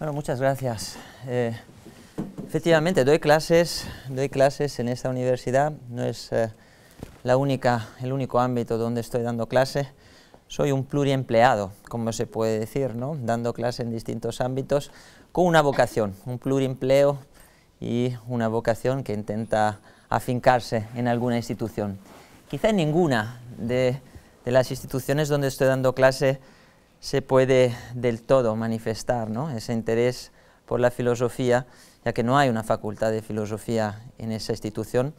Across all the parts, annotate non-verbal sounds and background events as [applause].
Bueno, muchas gracias. Eh, efectivamente, doy clases, doy clases en esta universidad. No es eh, la única, el único ámbito donde estoy dando clase. Soy un pluriempleado, como se puede decir, ¿no? dando clase en distintos ámbitos con una vocación, un pluriempleo y una vocación que intenta afincarse en alguna institución. Quizá en ninguna de, de las instituciones donde estoy dando clase se puede del todo manifestar ese interés por la filosofía, ya que no hay una facultad de filosofía en esa institución,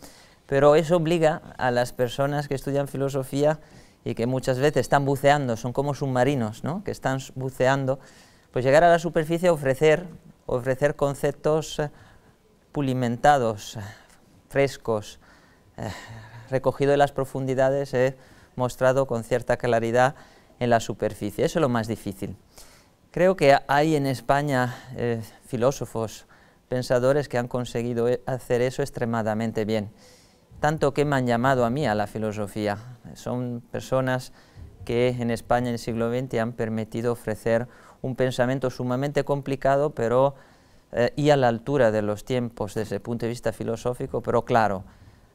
pero eso obliga a las personas que estudian filosofía y que muchas veces están buceando, son como submarinos, ¿no? que están buceando, pues llegar a la superficie a ofrecer, ofrecer conceptos eh, pulimentados, eh, frescos, recogidos eh, recogido de las profundidades, he mostrado con cierta claridad en la superficie. Eso es lo más difícil. Creo que hay en España eh, filósofos, pensadores que han conseguido eh, hacer eso extremadamente bien, tanto que me han llamado a mí a la filosofía. Son personas que en España en el siglo XX han permitido ofrecer un pensamiento sumamente complicado, pero eh, y a la altura de los tiempos desde el punto de vista filosófico, pero claro,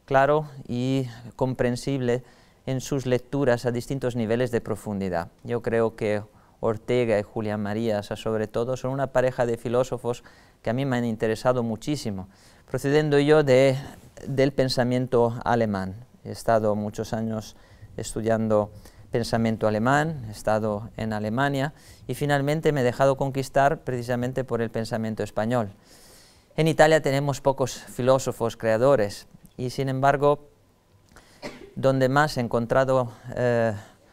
claro y comprensible en sus lecturas a distintos niveles de profundidad. Yo creo que Ortega y Julián Marías, ah, sobre todo, son una pareja de filósofos que a mí me han interesado muchísimo, procediendo yo del pensamiento alemán. He estado muchos años estudiando pensamiento alemán, he estado en Alemania y finalmente me he dejado conquistar precisamente por el pensamiento español. En Italia tenemos pocos filósofos creadores y sin embargo donde más he encontrado eh,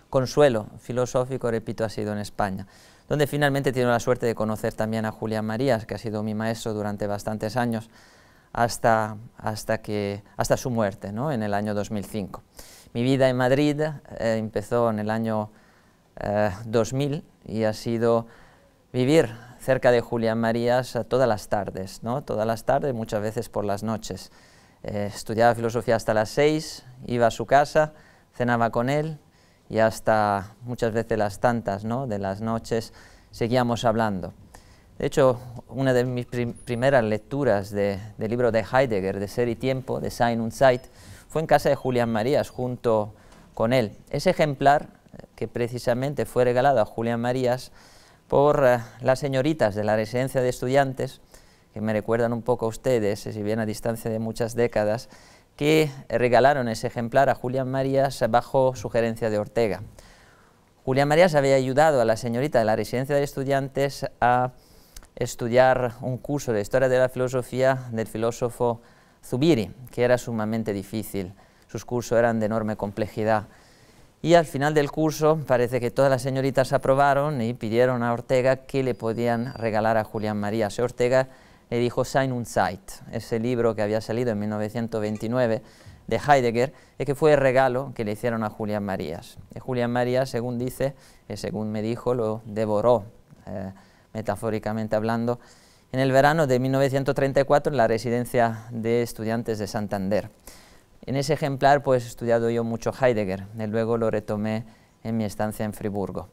consuelo filosófico, repito, ha sido en España, donde finalmente he tenido la suerte de conocer también a Julián Marías, que ha sido mi maestro durante bastantes años, hasta, hasta, su muerte, ¿no? en el año 2005. Mi vida en Madrid eh, empezó en el año 2000 eh, y ha sido vivir cerca de Julián Marías todas las tardes, ¿no? todas las tardes, muchas veces por las noches. Eh, estudiaba filosofía hasta las seis, iba a su casa, cenaba con él y hasta muchas veces las tantas ¿no? de las noches seguíamos hablando. De hecho, una de mis primeras lecturas del libro de Heidegger, de Ser y Tiempo, de Sein und Zeit, fue en casa de Julián Marías, junto con él. Ese ejemplar, eh, que precisamente fue regalado a Julián Marías por eh, las señoritas de la residencia de estudiantes, que me recuerdan un poco a ustedes, eh, si bien a distancia de muchas décadas, que regalaron ese ejemplar a Julián Marías bajo sugerencia de Ortega. Julián Marías había ayudado a la señorita de la residencia de estudiantes a estudiar un curso de historia de la filosofía del filósofo Zubiri, que era sumamente difícil. Sus cursos eran de enorme complejidad. Y al final del curso parece que todas las señoritas aprobaron y pidieron a Ortega que le podían regalar a Julián Marías. Ortega le dijo Sein und Zeit, ese libro que había salido en 1929 de Heidegger, y que fue el regalo que le hicieron a Julián Marías. Y Julián Marías, según dice, que eh, según me dijo, lo devoró, eh, metafóricamente hablando, en el verano de 1934 en la residencia de estudiantes de Santander. En ese ejemplar pues he estudiado yo mucho Heidegger, y luego lo retomé en mi estancia en Friburgo.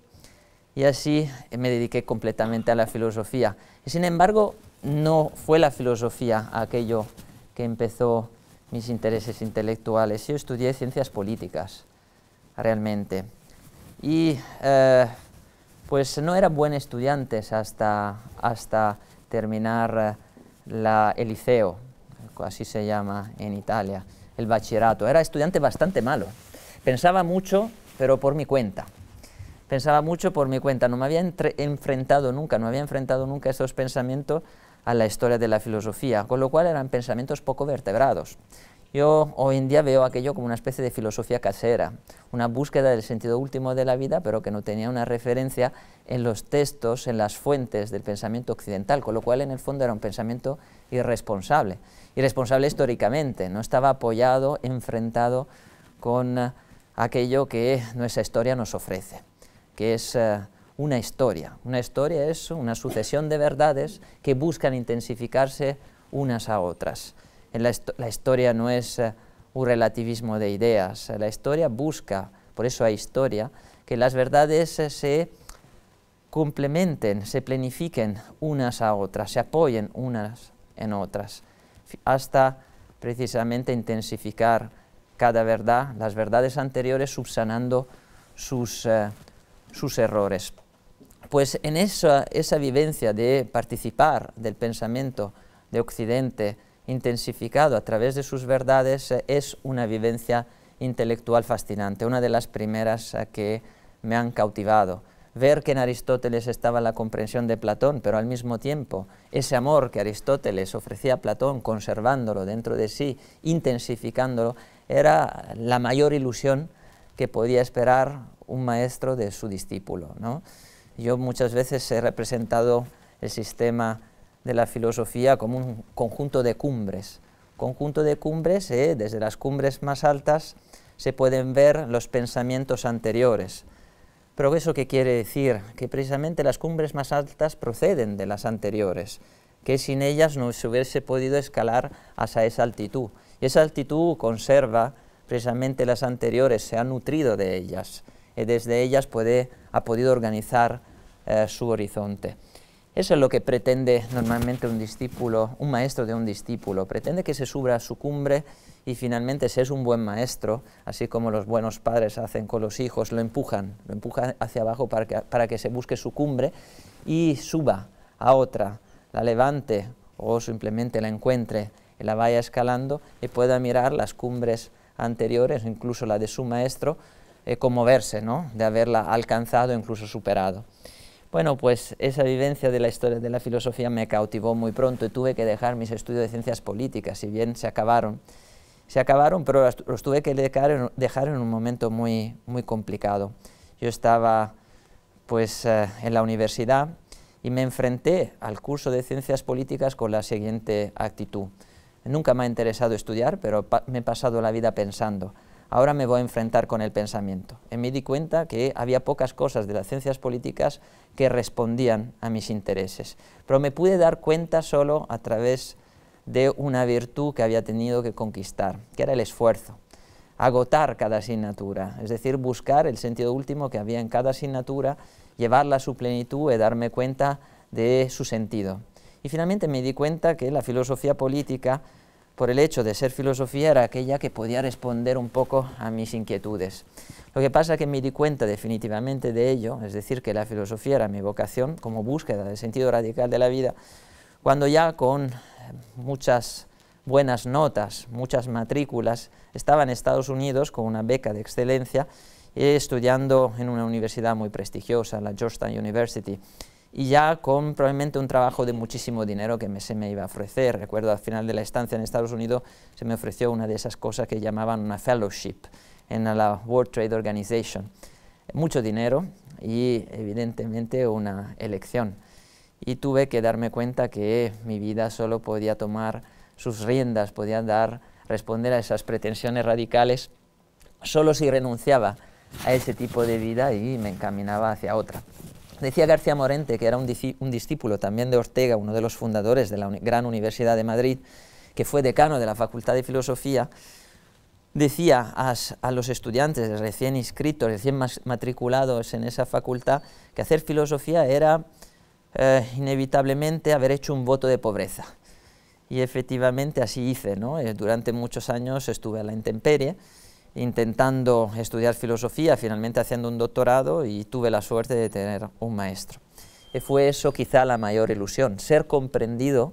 Y así me dediqué completamente a la filosofía. Y sin embargo, no fue la filosofía aquello que empezó mis intereses intelectuales. Yo estudié ciencias políticas, realmente. Y eh, pues no era buen estudiante hasta, terminar eh, el liceo, así se llama en Italia, el bachillerato. Era estudiante bastante malo. Pensaba mucho, pero por mi cuenta. Pensaba mucho por mi cuenta. No me había enfrentado nunca, no había enfrentado nunca esos pensamientos a la historia de la filosofía, con lo cual eran pensamientos poco vertebrados. Yo hoy en día veo aquello como una especie de filosofía casera, una búsqueda del sentido último de la vida, pero que no tenía una referencia en los textos, en las fuentes del pensamiento occidental, con lo cual en el fondo era un pensamiento irresponsable, irresponsable históricamente, no estaba apoyado, enfrentado con aquello que nuestra historia nos ofrece, que es... Eh, una historia. Una historia es una sucesión de verdades que buscan intensificarse unas a otras. En la, historia no es eh, un relativismo de ideas, la historia busca, por eso hay historia, que las verdades eh, se complementen, se planifiquen unas a otras, se apoyen unas en otras, hasta precisamente intensificar cada verdad, las verdades anteriores subsanando sus, eh, sus errores pues en esa, vivencia de participar del pensamiento de Occidente intensificado a través de sus verdades eh, es una vivencia intelectual fascinante, una de las primeras eh, que me han cautivado. Ver que en Aristóteles estaba la comprensión de Platón, pero al mismo tiempo ese amor que Aristóteles ofrecía a Platón, conservándolo dentro de sí, intensificándolo, era la mayor ilusión que podía esperar un maestro de su discípulo. ¿no? Yo muchas veces he representado el sistema de la filosofía como un conjunto de cumbres. Conjunto de cumbres, eh, desde las cumbres más altas se pueden ver los pensamientos anteriores. Pero ¿eso qué quiere decir? Que precisamente las cumbres más altas proceden de las anteriores, que sin ellas no se hubiese podido escalar hasta esa altitud. Y esa altitud conserva precisamente las anteriores, se ha nutrido de ellas y eh, desde ellas puede, ha podido organizar eh, su horizonte. Eso es lo que pretende normalmente un discípulo, un maestro de un discípulo. Pretende que se suba a su cumbre y finalmente si es un buen maestro, así como los buenos padres hacen con los hijos, lo empujan, lo hacia abajo para que se busque su cumbre y suba a otra, la levante o simplemente la encuentre y la vaya escalando y pueda mirar las cumbres anteriores, incluso la de su maestro, eh, ¿no? de haberla alcanzado, incluso superado. Bueno, pues esa vivencia de la historia de la filosofía me cautivó muy pronto y tuve que dejar mis estudios de ciencias políticas, si bien se acabaron. Se acabaron, pero los tuve que dejar en, un momento muy, muy complicado. Yo estaba pues, eh, en la universidad y me enfrenté al curso de ciencias políticas con la siguiente actitud. Nunca me ha interesado estudiar, pero me he pasado la vida pensando ahora me voy a enfrentar con el pensamiento. me di cuenta que había pocas cosas de las ciencias políticas que respondían a mis intereses, pero me pude dar cuenta solo a través de una virtud que había tenido que conquistar, que era el esfuerzo agotar cada asignatura, es decir, buscar el sentido último que había en cada asignatura, llevarla a su plenitud y darme cuenta de su sentido. Y finalmente me di cuenta que la filosofía política por el hecho de ser filosofía era aquella que podía responder un poco a mis inquietudes. Lo que pasa es que me di cuenta definitivamente de ello, es decir, que la filosofía era mi vocación como búsqueda del sentido radical de la vida, cuando ya con muchas buenas notas, muchas matrículas, estaba en Estados Unidos con una beca de excelencia eh, estudiando en una universidad muy prestigiosa, la Georgetown University y ya con probablemente un trabajo de muchísimo dinero que me, se me iba a ofrecer. Recuerdo al final de la estancia en Estados Unidos se me ofreció una de esas cosas que llamaban una fellowship en la World Trade Organization. Mucho dinero y evidentemente una elección. Y tuve que darme cuenta que mi vida solo podía tomar sus riendas, podía dar, responder a esas pretensiones radicales solo si renunciaba a ese tipo de vida y me encaminaba hacia otra. Decía García Morente, que era un, discípulo también de Ortega, uno de los fundadores de la Gran Universidad de Madrid, que fue decano de la Facultad de Filosofía, decía a, los estudiantes recién inscritos, recién matriculados en esa facultad, que hacer filosofía era eh, inevitablemente haber hecho un voto de pobreza. Y efectivamente así hice, eh, durante muchos años estuve a la intemperie, intentando estudiar filosofía, finalmente haciendo un doctorado y tuve la suerte de tener un maestro. Y fue eso quizá la mayor ilusión, ser comprendido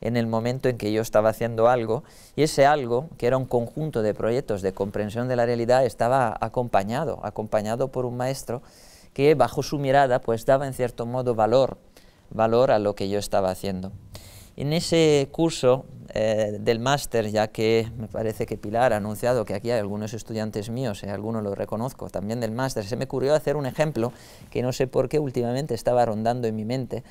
en el momento en que yo estaba haciendo algo y ese algo, que era un conjunto de proyectos de comprensión de la realidad, estaba acompañado, acompañado por un maestro que bajo su mirada pues daba en cierto modo valor, valor a lo que yo estaba haciendo. En ese curso eh, del máster, ya que me parece que Pilar ha anunciado que aquí hay algunos estudiantes míos, eh, algunos lo reconozco, también del máster, se me ocurrió hacer un ejemplo que no sé por qué últimamente estaba rondando en mi mente,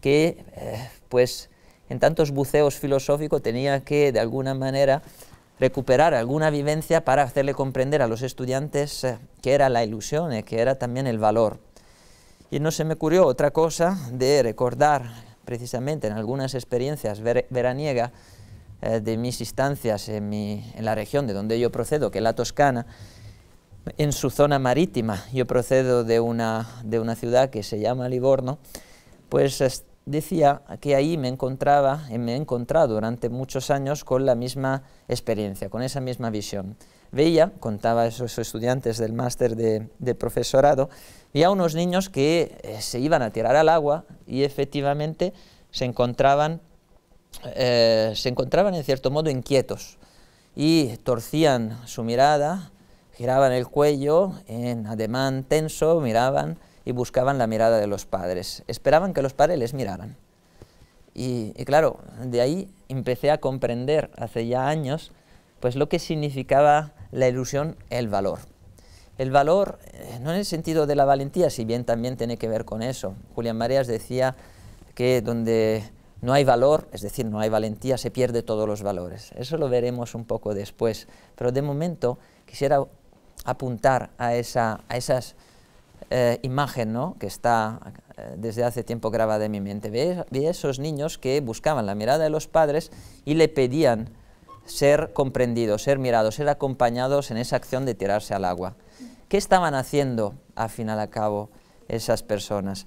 que eh, pues en tantos buceos filosóficos tenía que de alguna manera recuperar alguna vivencia para hacerle comprender a los estudiantes que era la ilusión, y que era también el valor. Y no se me ocurrió otra cosa de recordar precisamente en algunas experiencias veraniegas eh, de mis instancias en, en, la región de donde yo procedo, que es la Toscana, en su zona marítima, yo procedo de una, de una ciudad que se llama Livorno, pues decía que ahí me encontraba, eh, me he encontrado durante muchos años con la misma experiencia, con esa misma visión. Veía, contaba a esos estudiantes del máster de, profesorado, y a unos niños que eh, se iban a tirar al agua y efectivamente se encontraban, eh, se encontraban en cierto modo inquietos y torcían su mirada, giraban el cuello en ademán tenso, miraban y buscaban la mirada de los padres. Esperaban que los padres les miraran. Y, claro, de ahí empecé a comprender hace ya años pues lo que significaba la ilusión, el valor. El valor, eh, no en el sentido de la valentía, si bien también tiene que ver con eso. Julián Marías decía que donde no hay valor, es decir, no hay valentía, se pierde todos los valores. Eso lo veremos un poco después. Pero de momento quisiera apuntar a, esa, a esas eh, imagen ¿no? que está eh, desde hace tiempo grabada en mi mente. Vi esos niños que buscaban la mirada de los padres y le pedían ser comprendidos, ser mirados, ser acompañados en esa acción de tirarse al agua. ¿Qué estaban haciendo, al final a cabo, esas personas?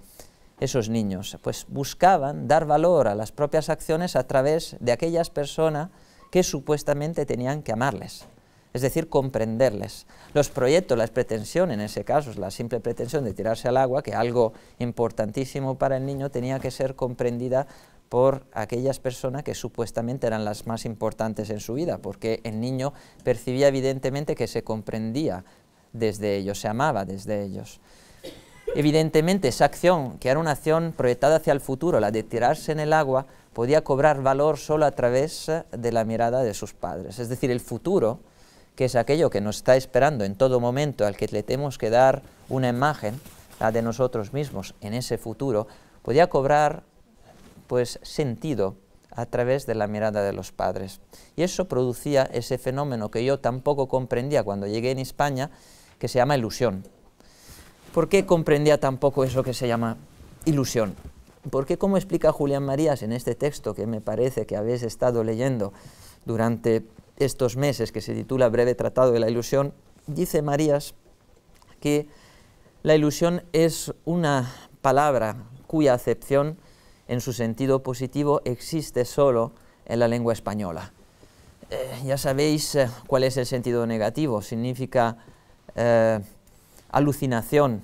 esos niños? Pues buscaban dar valor a las propias acciones a través de aquellas personas que supuestamente tenían que amarles es decir, comprenderles. Los proyectos, las pretensiones, en ese caso, la simple pretensión de tirarse al agua, que algo importantísimo para el niño, tenía que ser comprendida por aquellas personas que supuestamente eran las más importantes en su vida, porque el niño percibía evidentemente que se comprendía desde ellos, se amaba desde ellos. Evidentemente esa acción, que era una acción proyectada hacia el futuro, la de tirarse en el agua, podía cobrar valor solo a través de la mirada de sus padres. Es decir, el futuro, que es aquello que nos está esperando en todo momento, al que le tenemos que dar una imagen, la de nosotros mismos en ese futuro, podía cobrar pues sentido a través de la mirada de los padres. Y eso producía ese fenómeno que yo tampoco comprendía cuando llegué en España, que se llama ilusión. ¿Por qué comprendía tampoco eso que se llama ilusión? por qué como explica Julián Marías en este texto que me parece que habéis estado leyendo durante estos meses, que se titula Breve Tratado de la Ilusión, dice Marías que la ilusión es una palabra cuya acepción en su sentido positivo existe solo en la lengua española. Eh, ya sabéis eh, cuál es el sentido negativo, significa eh, alucinación,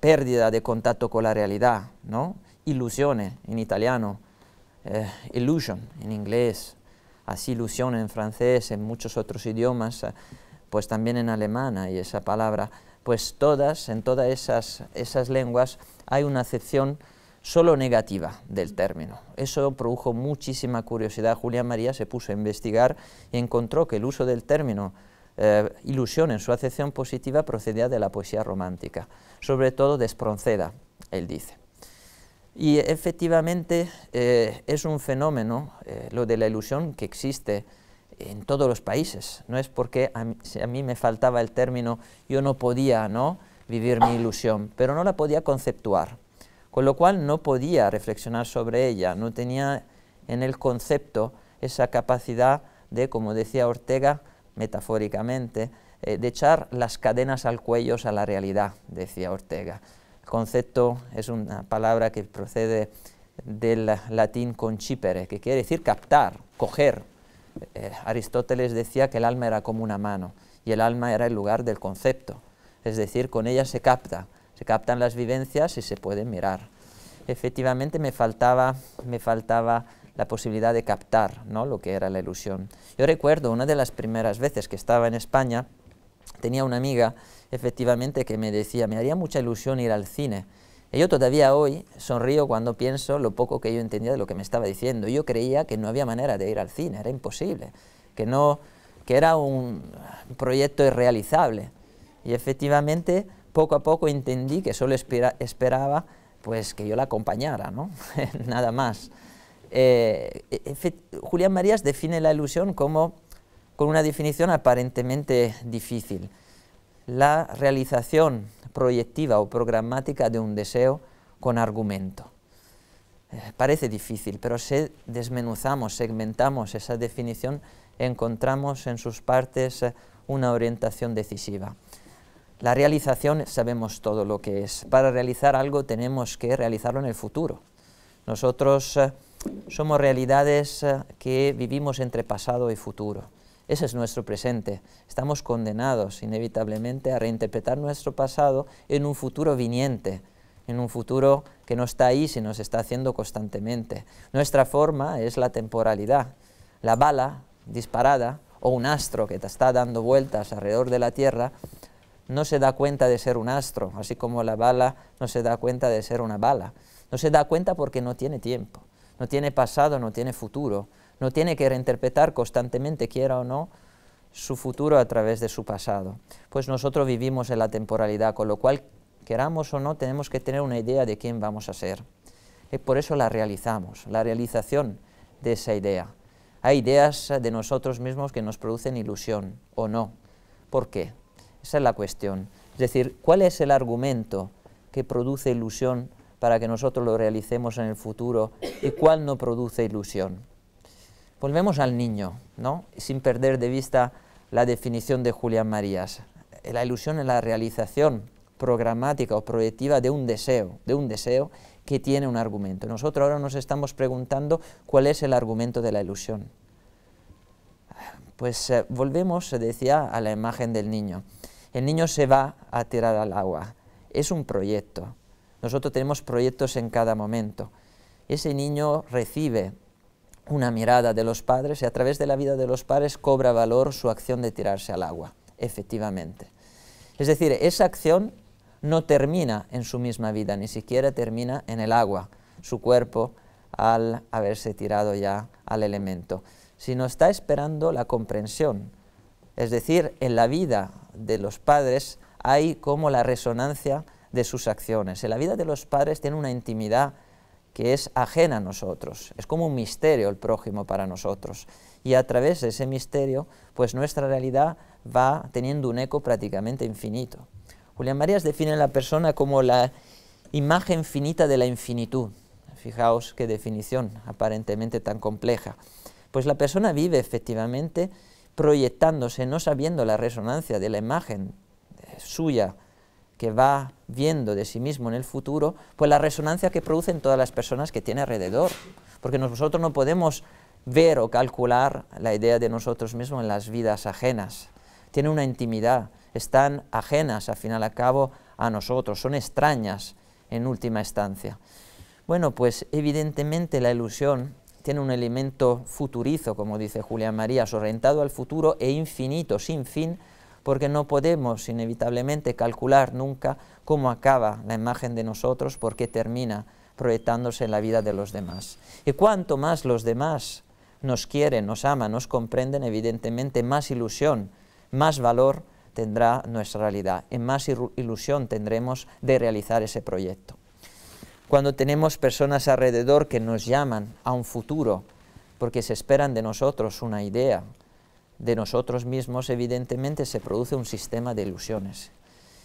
pérdida de contacto con la realidad, ¿no? ilusione en italiano, illusion en inglés, así ilusión en francés, en muchos otros idiomas, eh, pues también en alemana y esa palabra, pues todas, en todas esas, lenguas hay una acepción solo negativa del término. Eso produjo muchísima curiosidad. Julián María se puso a investigar y encontró que el uso del término eh, ilusión en su acepción positiva procedía de la poesía romántica, sobre todo de Espronceda, él dice. Y efectivamente eh, es un fenómeno, eh, lo de la ilusión, que existe en todos los países. No es porque a mí, me faltaba el término, yo no podía ¿no? vivir mi ilusión, pero no la podía conceptuar. Con lo cual no podía reflexionar sobre ella, no tenía en el concepto esa capacidad de, como decía Ortega, metafóricamente, eh, de echar las cadenas al cuello a la realidad, decía Ortega concepto es una palabra que procede del latín concipere, que quiere decir captar, coger. Eh, Aristóteles decía que el alma era como una mano y el alma era el lugar del concepto, es decir, con ella se capta, se captan las vivencias y se pueden mirar. Efectivamente me faltaba, me faltaba la posibilidad de captar ¿no? lo que era la ilusión. Yo recuerdo una de las primeras veces que estaba en España, tenía una amiga efectivamente que me decía, me haría mucha ilusión ir al cine. Y yo todavía hoy sonrío cuando pienso lo poco que yo entendía de lo que me estaba diciendo. Yo creía que no había manera de ir al cine, era imposible, que, no, que era un proyecto irrealizable. Y efectivamente, poco a poco entendí que solo esperaba pues, que yo la acompañara, ¿no? [laughs] nada más. Eh, e, Julián Marías define la ilusión como con una definición aparentemente difícil la realización proyectiva o programática de un deseo con argumento. Eh, parece difícil, pero si desmenuzamos, segmentamos esa definición, encontramos en sus partes eh, una orientación decisiva. La realización sabemos todo lo que es. Para realizar algo tenemos que realizarlo en el futuro. Nosotros eh, somos realidades que vivimos entre pasado y futuro ese es nuestro presente. Estamos condenados inevitablemente a reinterpretar nuestro pasado en un futuro viniente, en un futuro que no está ahí, sino se está haciendo constantemente. Nuestra forma es la temporalidad. La bala disparada o un astro que está dando vueltas alrededor de la Tierra no se da cuenta de ser un astro, así como la bala no se da cuenta de ser una bala. No se da cuenta porque no tiene tiempo, no tiene pasado, no tiene futuro no tiene que reinterpretar constantemente, quiera o no, su futuro a través de su pasado. Pues nosotros vivimos en la temporalidad, con lo cual, queramos o no, tenemos que tener una idea de quién vamos a ser. Y por eso la realizamos, la realización de esa idea. Hay ideas de nosotros mismos que nos producen ilusión o no. ¿Por qué? Esa es la cuestión. Es decir, ¿cuál es el argumento que produce ilusión para que nosotros lo realicemos en el futuro y cuál no produce ilusión? Volvemos al niño, ¿no? sin perder de vista la definición de Julián Marías. La ilusión es la realización programática o proyectiva de un deseo, de un deseo que tiene un argumento. Nosotros ahora nos estamos preguntando cuál es el argumento de la ilusión. Pues eh, volvemos, decía, a la imagen del niño. El niño se va a tirar al agua. Es un proyecto. Nosotros tenemos proyectos en cada momento. Ese niño recibe una mirada de los padres y a través de la vida de los padres cobra valor su acción de tirarse al agua, efectivamente. Es decir, esa acción no termina en su misma vida, ni siquiera termina en el agua, su cuerpo al haberse tirado ya al elemento, sino está esperando la comprensión. Es decir, en la vida de los padres hay como la resonancia de sus acciones. En la vida de los padres tiene una intimidad que es ajena a nosotros. Es como un misterio el prójimo para nosotros. Y a través de ese misterio, pues nuestra realidad va teniendo un eco prácticamente infinito. Julián Marías define a la persona como la imagen finita de la infinitud. Fijaos qué definición aparentemente tan compleja. Pues la persona vive efectivamente proyectándose, no sabiendo la resonancia de la imagen eh, suya que va viendo de sí mismo en el futuro, pues la resonancia que producen todas las personas que tiene alrededor. Porque nosotros no podemos ver o calcular la idea de nosotros mismos en las vidas ajenas. tiene una intimidad, están ajenas, al final a cabo, a nosotros, son extrañas en última instancia. Bueno, pues evidentemente la ilusión tiene un elemento futurizo, como dice Julián María, orientado al futuro e infinito, sin fin, porque no podemos inevitablemente calcular nunca cómo acaba la imagen de nosotros, porque termina proyectándose en la vida de los demás. Y cuanto más los demás nos quieren, nos aman, nos comprenden, evidentemente más ilusión, más valor tendrá nuestra realidad y más ilusión tendremos de realizar ese proyecto. Cuando tenemos personas alrededor que nos llaman a un futuro, porque se esperan de nosotros una idea, de nosotros mismos, evidentemente se produce un sistema de ilusiones.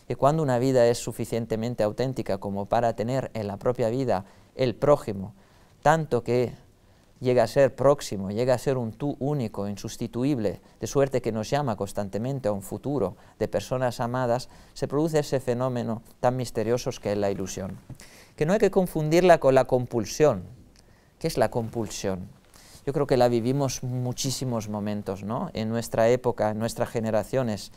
Y cuando una vida es suficientemente auténtica como para tener en la propia vida el prójimo, tanto que llega a ser próximo, llega a ser un tú único, insustituible, de suerte que nos llama constantemente a un futuro de personas amadas, se produce ese fenómeno tan misterioso que es la ilusión. Que no hay que confundirla con la compulsión. ¿Qué es la compulsión? yo creo que la vivimos muchísimos momentos, ¿no? En nuestra época, en nuestras generaciones,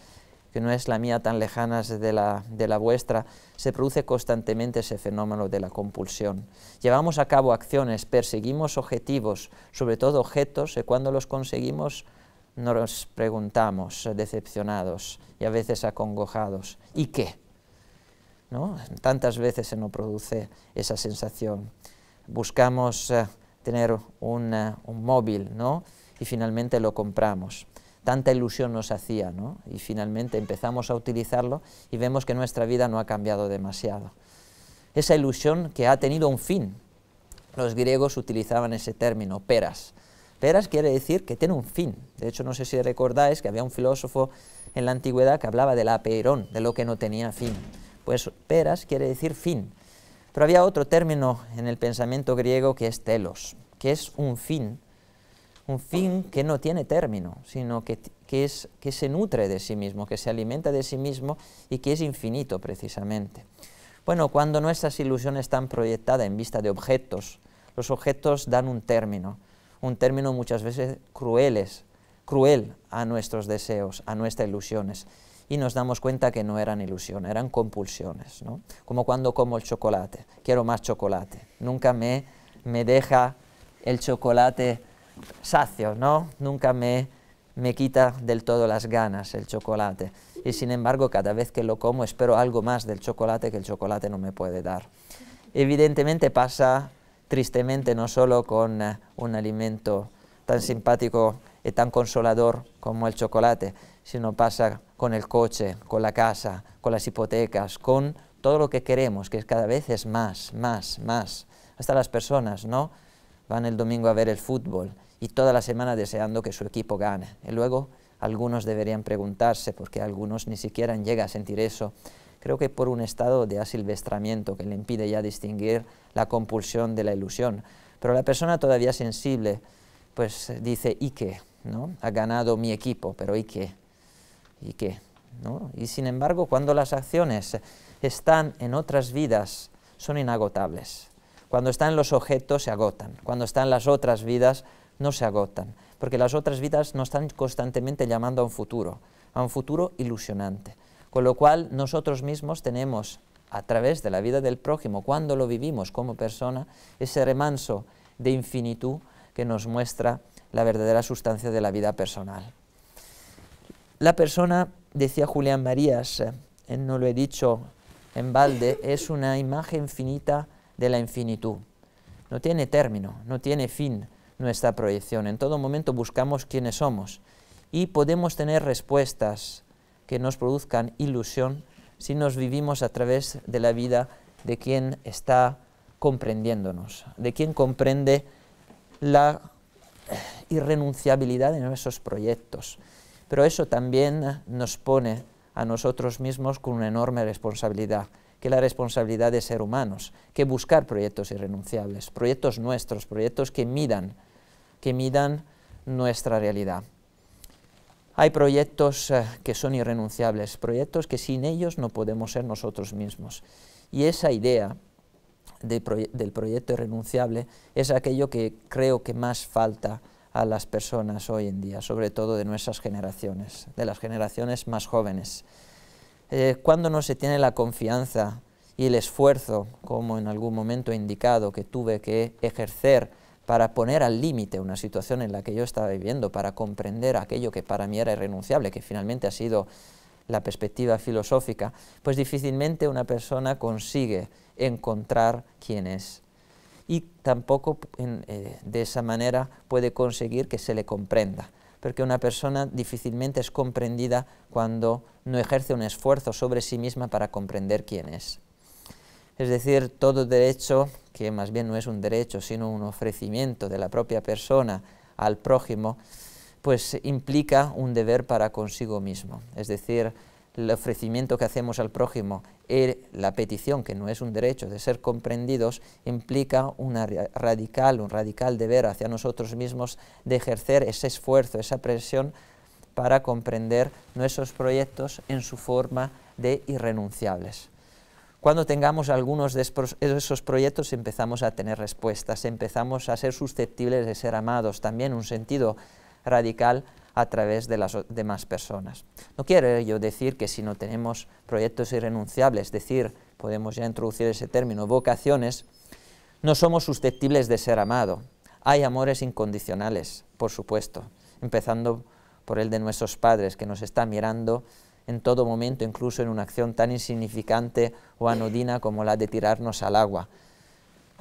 que no es la mía tan lejana de la, vuestra, se produce constantemente ese fenómeno de la compulsión. Llevamos a cabo acciones, perseguimos objetivos, sobre todo objetos, y cuando los conseguimos nos preguntamos, decepcionados y a veces acongojados, ¿y qué? ¿No? Tantas veces se nos produce esa sensación. Buscamos... Eh, tener un móvil, ¿no? Y finalmente lo compramos. Tanta ilusión nos hacía, ¿no? Y finalmente empezamos a utilizarlo y vemos que nuestra vida no ha cambiado demasiado. Esa ilusión que ha tenido un fin. Los griegos utilizaban ese término, peras. Peras quiere decir que tiene un fin. De hecho, no sé si recordáis que había un filósofo en la antigüedad que hablaba del apeirón, de lo que no tenía fin. Pues peras quiere decir fin. Pero había otro término en el pensamiento griego que es telos, que es un fin, un fin que no tiene término, sino que, es, que se nutre de sí mismo, que se alimenta de sí mismo y que es infinito precisamente. Bueno, cuando nuestras ilusiones están proyectadas en vista de objetos, los objetos dan un término, un término muchas veces crueles, cruel a nuestros deseos, a nuestras ilusiones y nos damos cuenta que no eran ilusiones, eran compulsiones, ¿no? Como cuando como el chocolate, quiero más chocolate, nunca me, me deja el chocolate sacio, ¿no? Nunca me, me quita del todo las ganas el chocolate. Y sin embargo, cada vez que lo como espero algo más del chocolate que el chocolate no me puede dar. Evidentemente pasa tristemente no solo con eh, un alimento tan simpático es tan consolador como el chocolate, si no pasa con el coche, con la casa, con las hipotecas, con todo lo que queremos, que cada vez es más, más, más. Hasta las personas, ¿no? Van el domingo a ver el fútbol y toda la semana deseando que su equipo gane. Y luego algunos deberían preguntarse, porque algunos ni siquiera llegan a sentir eso, creo que por un estado de asilvestramiento que le impide ya distinguir la compulsión de la ilusión. Pero la persona todavía sensible, pues dice, ¿y qué? ¿no? Ha ganado mi equipo, pero ¿y qué? ¿Y qué? Y sin embargo, cuando las acciones están en otras vidas, son inagotables. Cuando están los objetos, se agotan. Cuando están las otras vidas, no se agotan. Porque las otras vidas nos están constantemente llamando a un futuro, a un futuro ilusionante. Con lo cual, nosotros mismos tenemos, a través de la vida del prójimo, cuando lo vivimos como persona, ese remanso de infinitud que nos muestra la verdadera sustancia de la vida personal. La persona, decía Julián Marías, eh, no lo he dicho en balde, es una imagen finita de la infinitud. No tiene término, no tiene fin nuestra proyección. En todo momento buscamos quiénes somos y podemos tener respuestas que nos produzcan ilusión si nos vivimos a través de la vida de quien está comprendiéndonos, de quien comprende la irrenunciabilidad en nuestros proyectos. Pero eso también nos pone a nosotros mismos con una enorme responsabilidad, que es la responsabilidad de ser humanos, que buscar proyectos irrenunciables, proyectos nuestros, proyectos que midan, que midan nuestra realidad. Hay proyectos eh, que son irrenunciables, proyectos que sin ellos no podemos ser nosotros mismos. Y esa idea del proyecto irrenunciable es aquello que creo que más falta a las personas hoy en día, sobre todo de nuestras generaciones, de las generaciones más jóvenes. Eh, cuando no se tiene la confianza y el esfuerzo, como en algún momento he indicado, que tuve que ejercer para poner al límite una situación en la que yo estaba viviendo, para comprender aquello que para mí era irrenunciable, que finalmente ha sido la perspectiva filosófica, pues difícilmente una persona consigue encontrar quién es. Y tampoco eh, de esa manera puede conseguir que se le comprenda, porque una persona difícilmente es comprendida cuando no ejerce un esfuerzo sobre sí misma para comprender quién es. Es decir, todo derecho, que más bien no es un derecho, sino un ofrecimiento de la propia persona al prójimo, pues implica un deber para consigo mismo. Es decir, el ofrecimiento que hacemos al prójimo y la petición, que no es un derecho de ser comprendidos, implica un radical, un radical deber hacia nosotros mismos de ejercer ese esfuerzo, esa presión para comprender nuestros proyectos en su forma de irrenunciables. Cuando tengamos algunos de esos proyectos empezamos a tener respuestas, empezamos a ser susceptibles de ser amados, también un sentido radical a través de las demás personas. No quiero yo decir que si no tenemos proyectos irrenunciables, es decir, podemos ya introducir ese término, vocaciones, no somos susceptibles de ser amado. Hay amores incondicionales, por supuesto, empezando por el de nuestros padres, que nos está mirando en todo momento, incluso en una acción tan insignificante o anodina como la de tirarnos al agua.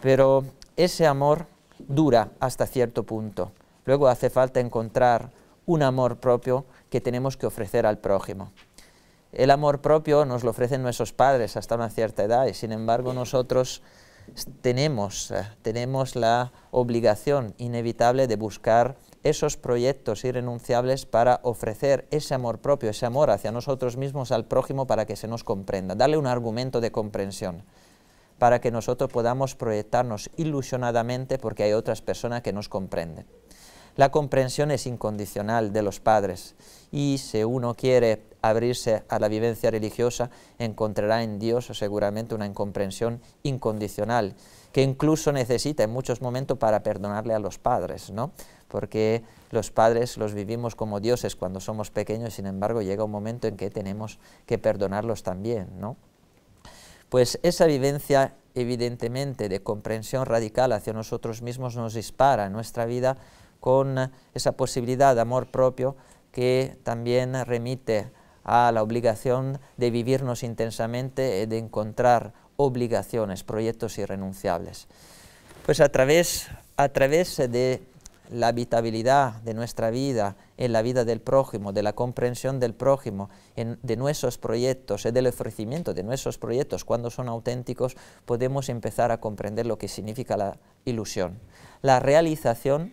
Pero ese amor dura hasta cierto punto. Luego hace falta encontrar un amor propio que tenemos que ofrecer al prójimo. El amor propio nos lo ofrecen nuestros padres hasta una cierta edad y sin embargo nosotros tenemos, eh, tenemos la obligación inevitable de buscar esos proyectos irrenunciables para ofrecer ese amor propio, ese amor hacia nosotros mismos, al prójimo, para que se nos comprenda, darle un argumento de comprensión, para que nosotros podamos proyectarnos ilusionadamente porque hay otras personas que nos comprenden. La comprensión es incondicional de los padres y si uno quiere abrirse a la vivencia religiosa, encontrará en Dios seguramente una incomprensión incondicional, que incluso necesita en muchos momentos para perdonarle a los padres, ¿no? porque los padres los vivimos como dioses cuando somos pequeños, sin embargo llega un momento en que tenemos que perdonarlos también. ¿no? Pues esa vivencia evidentemente de comprensión radical hacia nosotros mismos nos dispara en nuestra vida con esa posibilidad de amor propio que también remite a la obligación de vivirnos intensamente, y eh, de encontrar obligaciones, proyectos irrenunciables. Pues a través, a través de la habitabilidad de nuestra vida en la vida del prójimo, de la comprensión del prójimo, de nuestros proyectos, eh, del ofrecimiento de nuestros proyectos cuando son auténticos, podemos empezar a comprender lo que significa la ilusión. La realización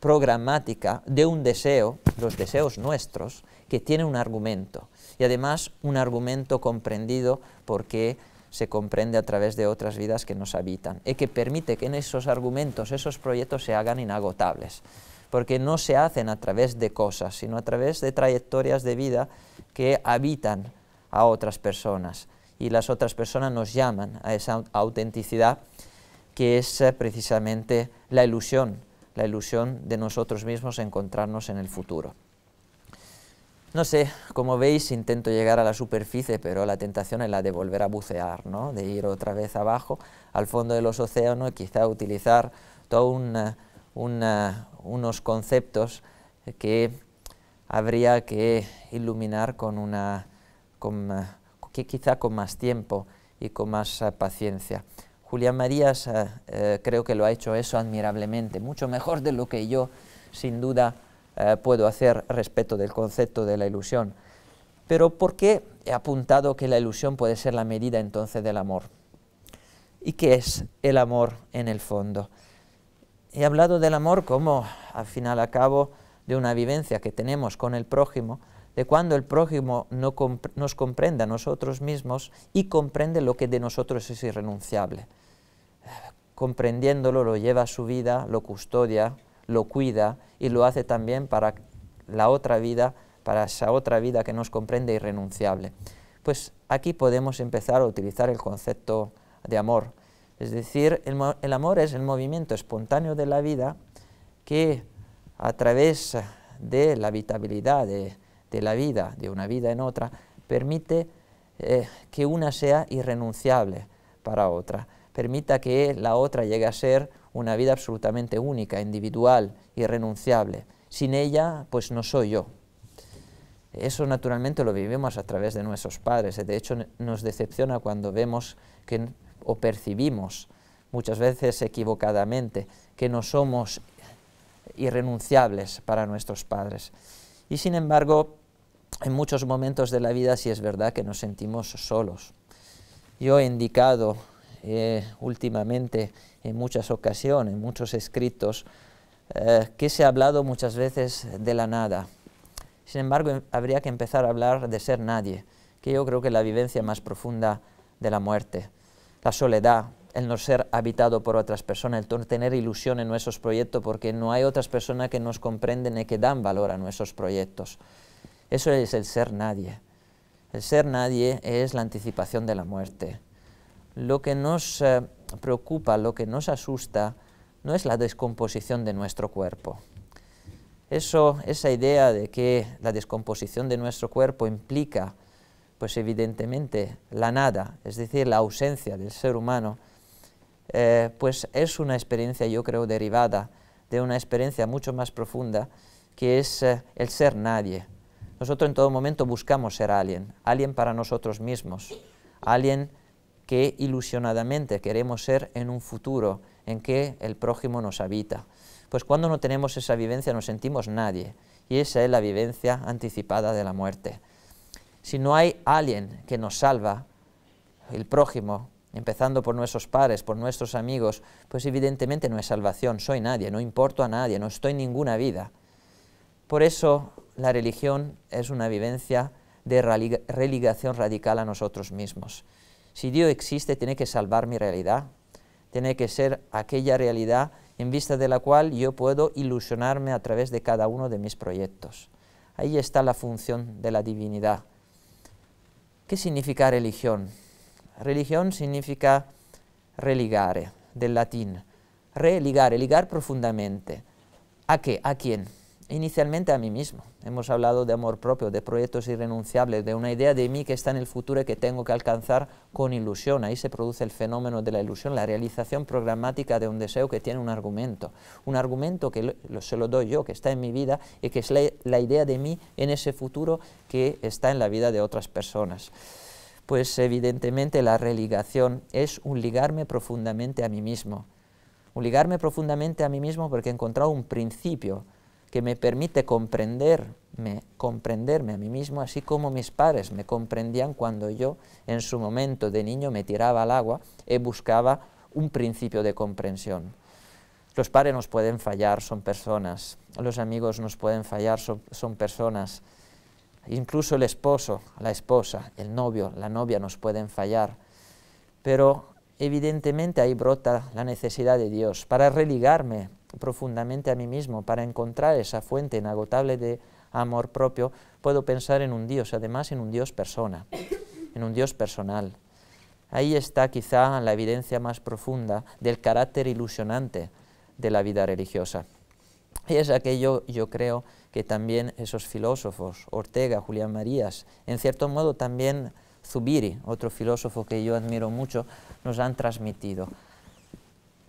programática de un deseo, los deseos nuestros, que tiene un argumento. Y además un argumento comprendido porque se comprende a través de otras vidas que nos habitan y que permite que en esos argumentos, esos proyectos se hagan inagotables, porque no se hacen a través de cosas, sino a través de trayectorias de vida que habitan a otras personas y las otras personas nos llaman a esa autenticidad que es eh, precisamente la ilusión la ilusión de nosotros mismos encontrarnos en el futuro. No sé, como veis intento llegar a la superficie, pero la tentación es la de volver a bucear, de ir otra vez abajo, al fondo de los océanos, y quizá utilizar todos eh, unos conceptos que habría que iluminar con una, con, eh, quizá con más tiempo y con más eh, paciencia. Julián Marías eh, eh, creo que lo ha hecho eso admirablemente, mucho mejor de lo que yo sin duda eh, puedo hacer respecto del concepto de la ilusión. Pero ¿por qué he apuntado que la ilusión puede ser la medida entonces del amor? ¿Y qué es el amor en el fondo? He hablado del amor como, al final a cabo, de una vivencia que tenemos con el prójimo, de cuando el prójimo nos comprende a nosotros mismos y comprende lo que de nosotros es irrenunciable comprendiéndolo, lo lleva a su vida, lo custodia, lo cuida y lo hace también para la otra vida, para esa otra vida que nos comprende irrenunciable. Pues aquí podemos empezar a utilizar el concepto de amor. Es decir, el, amor es el movimiento espontáneo de la vida que a través de la habitabilidad de, la vida, de una vida en otra, permite eh, que una sea irrenunciable para otra permita que la otra llegue a ser una vida absolutamente única, individual, irrenunciable. Sin ella, pues no soy yo. Eso naturalmente lo vivimos a través de nuestros padres. De hecho, nos decepciona cuando vemos que, o percibimos, muchas veces equivocadamente, que no somos irrenunciables para nuestros padres. Y sin embargo, en muchos momentos de la vida sí es verdad que nos sentimos solos. Yo he indicado eh, últimamente en muchas ocasiones, en muchos escritos, eh, que se ha hablado muchas veces de la nada. Sin embargo, habría que empezar a hablar de ser nadie, que yo creo que es la vivencia más profunda de la muerte. La soledad, el no ser habitado por otras personas, el tener ilusión en nuestros proyectos porque no hay otras personas que nos comprenden y que dan valor a nuestros proyectos. Eso es el ser nadie. El ser nadie es la anticipación de la muerte lo que nos eh, preocupa, lo que nos asusta, no es la descomposición de nuestro cuerpo. Eso, esa idea de que la descomposición de nuestro cuerpo implica, pues evidentemente, la nada, es decir, la ausencia del ser humano, eh, pues es una experiencia, yo creo, derivada de una experiencia mucho más profunda que es eh, el ser nadie. Nosotros en todo momento buscamos ser alguien, alguien para nosotros mismos, alguien que ilusionadamente queremos ser en un futuro en que el prójimo nos habita. Pues cuando no tenemos esa vivencia no sentimos nadie y esa es la vivencia anticipada de la muerte. Si no hay alguien que nos salva, el prójimo, empezando por nuestros padres, por nuestros amigos, pues evidentemente no es salvación, soy nadie, no importo a nadie, no estoy en ninguna vida. Por eso la religión es una vivencia de religación radical a nosotros mismos. Si Dios existe, tiene que salvar mi realidad, tiene que ser aquella realidad en vista de la cual yo puedo ilusionarme a través de cada uno de mis proyectos. Ahí está la función de la divinidad. ¿Qué significa religión? Religión significa religare, del latín. Religare, ligar profundamente. ¿A qué? ¿A quién? inicialmente a mí mismo. Hemos hablado de amor propio, de proyectos irrenunciables, de una idea de mí que está en el futuro y que tengo que alcanzar con ilusión. Ahí se produce el fenómeno de la ilusión, la realización programática de un deseo que tiene un argumento. Un argumento que se lo doy yo, que está en mi vida y que es la, idea de mí en ese futuro que está en la vida de otras personas pues evidentemente la religación es un ligarme profundamente a mí mismo. Un ligarme profundamente a mí mismo porque he encontrado un principio que me permite comprenderme, comprenderme a mí mismo, así como mis padres me comprendían cuando yo en su momento de niño me tiraba al agua y eh, buscaba un principio de comprensión. Los padres nos pueden fallar, son personas. Los amigos nos pueden fallar, son, son personas. Incluso el esposo, la esposa, el novio, la novia nos pueden fallar. Pero evidentemente ahí brota la necesidad de Dios para religarme profundamente a mí mismo, para encontrar esa fuente inagotable de amor propio, puedo pensar en un Dios, además en un Dios persona, en un Dios personal. Ahí está quizá la evidencia más profunda del carácter ilusionante de la vida religiosa. Y es aquello, yo creo, que también esos filósofos, Ortega, Julián Marías, en cierto modo también Zubiri, otro filósofo que yo admiro mucho, nos han transmitido.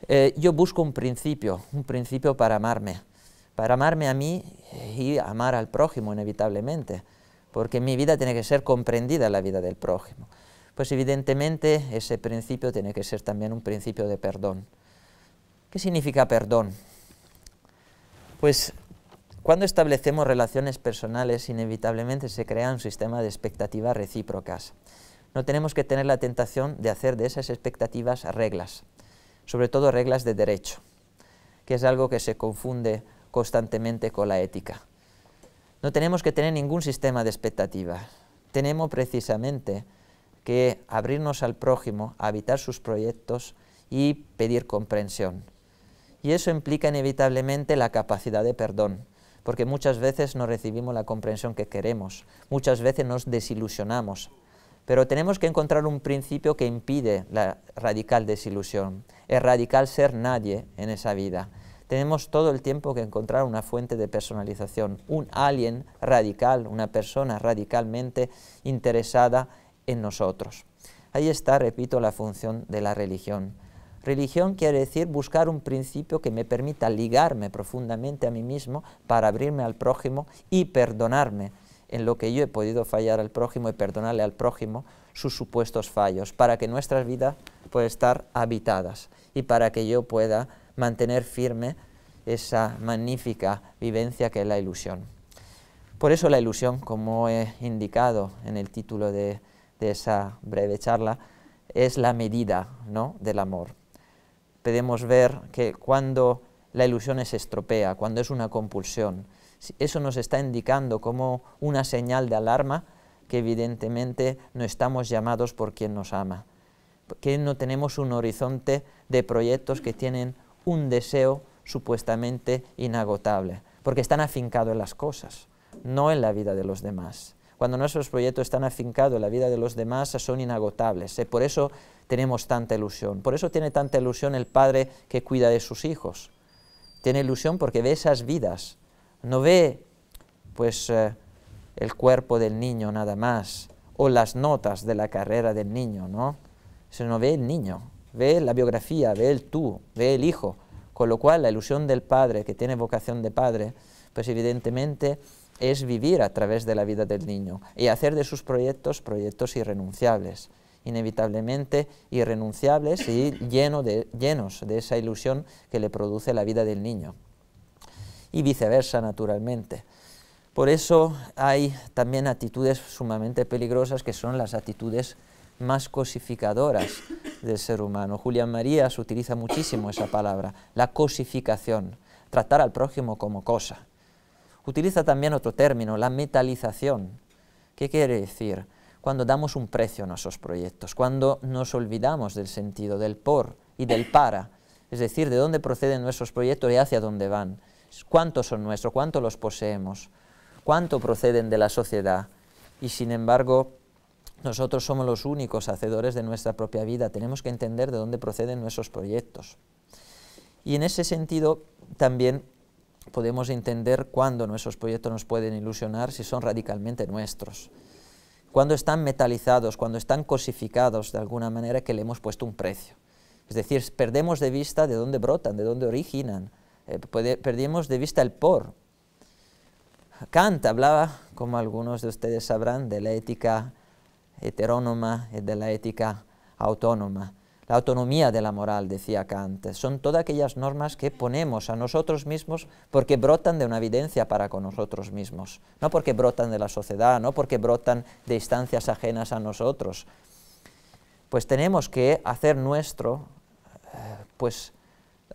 Eh, yo busco un principio, un principio para amarme, para amarme a mí y amar al prójimo inevitablemente, porque mi vida tiene que ser comprendida la vida del prójimo. Pues evidentemente ese principio tiene que ser también un principio de perdón. ¿Qué significa perdón? Pues cuando establecemos relaciones personales, inevitablemente se crea un sistema de expectativas recíprocas. No tenemos que tener la tentación de hacer de esas expectativas reglas sobre todo reglas de derecho, que es algo que se confunde constantemente con la ética. No tenemos que tener ningún sistema de expectativas, Tenemos precisamente que abrirnos al prójimo, habitar sus proyectos y pedir comprensión. Y eso implica inevitablemente la capacidad de perdón, porque muchas veces no recibimos la comprensión que queremos, muchas veces nos desilusionamos, pero tenemos que encontrar un principio que impide la radical desilusión, Es radical ser nadie en esa vida. Tenemos todo el tiempo que encontrar una fuente de personalización, un alien radical, una persona radicalmente interesada en nosotros. Ahí está, repito, la función de la religión. Religión quiere decir buscar un principio que me permita ligarme profundamente a mí mismo para abrirme al prójimo y perdonarme en lo que yo he podido fallar al prójimo y perdonarle al prójimo sus supuestos fallos, para que nuestras vidas puedan estar habitadas y para que yo pueda mantener firme esa magnífica vivencia que es la ilusión. Por eso la ilusión, como he indicado en el título de, de esa breve charla, es la medida ¿no? del amor. Podemos ver que cuando la ilusión se estropea, cuando es una compulsión, eso nos está indicando como una señal de alarma que evidentemente no estamos llamados por quien nos ama, que no tenemos un horizonte de proyectos que tienen un deseo supuestamente inagotable, porque están afincados en las cosas, no en la vida de los demás. Cuando nuestros proyectos están afincados en la vida de los demás, son inagotables. ¿eh? Por eso tenemos tanta ilusión. Por eso tiene tanta ilusión el padre que cuida de sus hijos. Tiene ilusión porque ve esas vidas no ve pues eh, el cuerpo del niño nada más, o las notas de la carrera del niño, ¿no? Sino ve el niño, ve la biografía, ve el tú, ve el hijo, con lo cual la ilusión del padre, que tiene vocación de padre, pues evidentemente es vivir a través de la vida del niño y hacer de sus proyectos proyectos irrenunciables, inevitablemente irrenunciables y llenos de esa ilusión que le produce la vida del niño y viceversa naturalmente. Por eso hay también actitudes sumamente peligrosas que son las actitudes más cosificadoras del ser humano. Julián Marías utiliza muchísimo esa palabra, la cosificación, tratar al prójimo como cosa. Utiliza también otro término, la metalización. ¿Qué quiere decir? Cuando damos un precio a nuestros proyectos, cuando nos olvidamos del sentido, del por y del para, es decir, de dónde proceden nuestros proyectos y hacia dónde van cuántos son nuestros, cuánto los poseemos, cuánto proceden de la sociedad. Y sin embargo, nosotros somos los únicos hacedores de nuestra propia vida, tenemos que entender de dónde proceden nuestros proyectos. Y en ese sentido también podemos entender cuándo nuestros proyectos nos pueden ilusionar si son radicalmente nuestros, cuando están metalizados, cuando están cosificados de alguna manera que le hemos puesto un precio. Es decir, perdemos de vista de dónde brotan, de dónde originan, eh, perdimos de vista el por. Kant hablaba, como algunos de ustedes sabrán, de la ética heterónoma y de la ética autónoma. La autonomía de la moral, decía Kant, son todas aquellas normas que ponemos a nosotros mismos porque brotan de una evidencia para con nosotros mismos, no porque brotan de la sociedad, no porque brotan de instancias ajenas a nosotros. Pues tenemos que hacer nuestro, eh, pues,